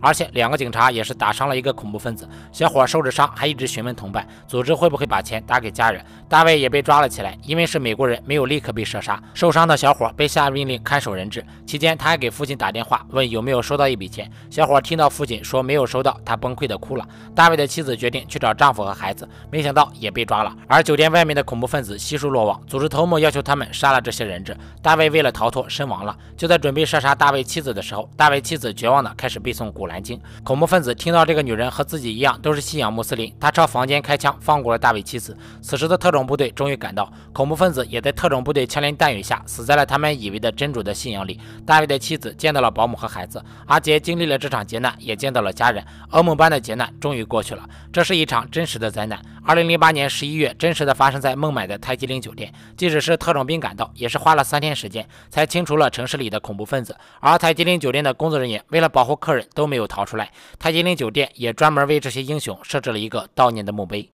而且两个警察也是打伤了一个恐怖分子，小伙受着伤，还一直询问同伴组织会不会把钱打给家人。大卫也被抓了起来，因为是美国人，没有立刻被射杀。受伤的小伙被下命令看守人质，期间他还给父亲打电话，问有没有收到一笔钱。小伙听到父亲说没有收到，他崩溃的哭了。大卫的妻子决定去找丈夫和孩子，没想到也被抓了。而酒店外面的恐怖分子悉数落网，组织头目要求他们杀了这些人质。大卫为了逃脱身亡了。就在准备射杀大卫妻子的时候，大卫妻子绝望的开始背诵古。南京恐怖分子听到这个女人和自己一样都是信仰穆斯林，他朝房间开枪，放过了大卫妻子。此时的特种部队终于赶到，恐怖分子也在特种部队枪林弹雨下死在了他们以为的真主的信仰里。大卫的妻子见到了保姆和孩子，阿杰经历了这场劫难，也见到了家人。噩梦般的劫难终于过去了，这是一场真实的灾难。2008年11月，真实的发生在孟买的泰姬陵酒店，即使是特种兵赶到，也是花了三天时间才清除了城市里的恐怖分子。而泰姬陵酒店的工作人员为了保护客人，都没。又逃出来，他引陵酒店也专门为这些英雄设置了一个悼念的墓碑。